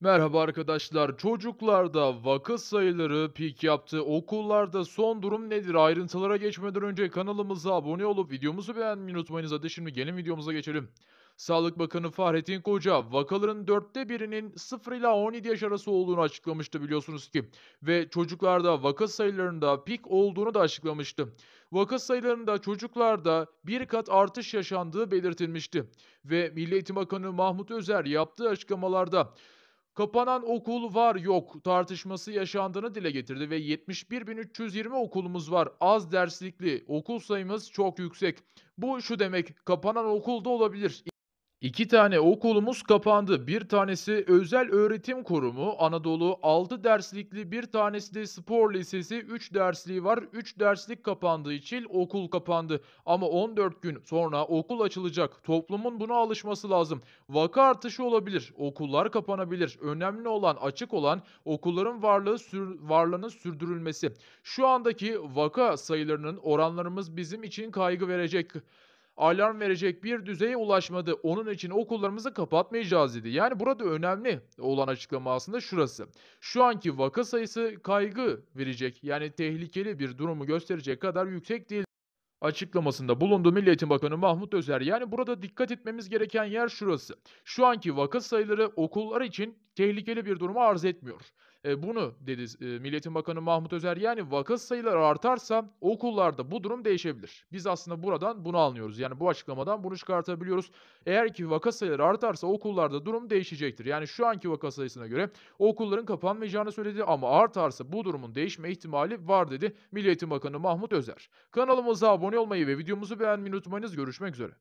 Merhaba arkadaşlar. Çocuklarda vakıf sayıları pik yaptı. Okullarda son durum nedir? Ayrıntılara geçmeden önce kanalımıza abone olup videomuzu beğenmeyi unutmayınız. Hadi şimdi gelin videomuza geçelim. Sağlık Bakanı Fahrettin Koca vakaların dörtte birinin 0 ile 17 yaş arası olduğunu açıklamıştı biliyorsunuz ki. Ve çocuklarda vaka sayılarında pik olduğunu da açıklamıştı. Vaka sayılarında çocuklarda bir kat artış yaşandığı belirtilmişti. Ve Milli Eğitim Bakanı Mahmut Özer yaptığı açıklamalarda kapanan okul var yok tartışması yaşandığını dile getirdi ve 71.320 okulumuz var. Az derslikli okul sayımız çok yüksek. Bu şu demek kapanan okul da olabilir. İki tane okulumuz kapandı. Bir tanesi Özel Öğretim Kurumu Anadolu 6 derslikli bir tanesi de spor lisesi 3 dersliği var. 3 derslik kapandığı için okul kapandı. Ama 14 gün sonra okul açılacak. Toplumun buna alışması lazım. Vaka artışı olabilir. Okullar kapanabilir. Önemli olan açık olan okulların varlığı sür, varlığının sürdürülmesi. Şu andaki vaka sayılarının oranlarımız bizim için kaygı verecek alarm verecek bir düzeye ulaşmadı. Onun için okullarımızı kapatmayacağız dedi. Yani burada önemli olan açıklama aslında şurası. Şu anki vaka sayısı kaygı verecek yani tehlikeli bir durumu gösterecek kadar yüksek değil açıklamasında bulunduğu Milli Eğitim Bakanı Mahmut Özer. Yani burada dikkat etmemiz gereken yer şurası. Şu anki vaka sayıları okullar için tehlikeli bir durumu arz etmiyor. E, bunu dedi e, Milliyetin Bakanı Mahmut Özer. Yani vaka sayıları artarsa okullarda bu durum değişebilir. Biz aslında buradan bunu anlıyoruz. Yani bu açıklamadan bunu çıkartabiliyoruz. Eğer ki vaka sayıları artarsa okullarda durum değişecektir. Yani şu anki vaka sayısına göre okulların kapanmayacağını söyledi ama artarsa bu durumun değişme ihtimali var dedi Milliyetin Bakanı Mahmut Özer. Kanalımıza abone olmayı ve videomuzu beğenmeyi unutmayınız. Görüşmek üzere.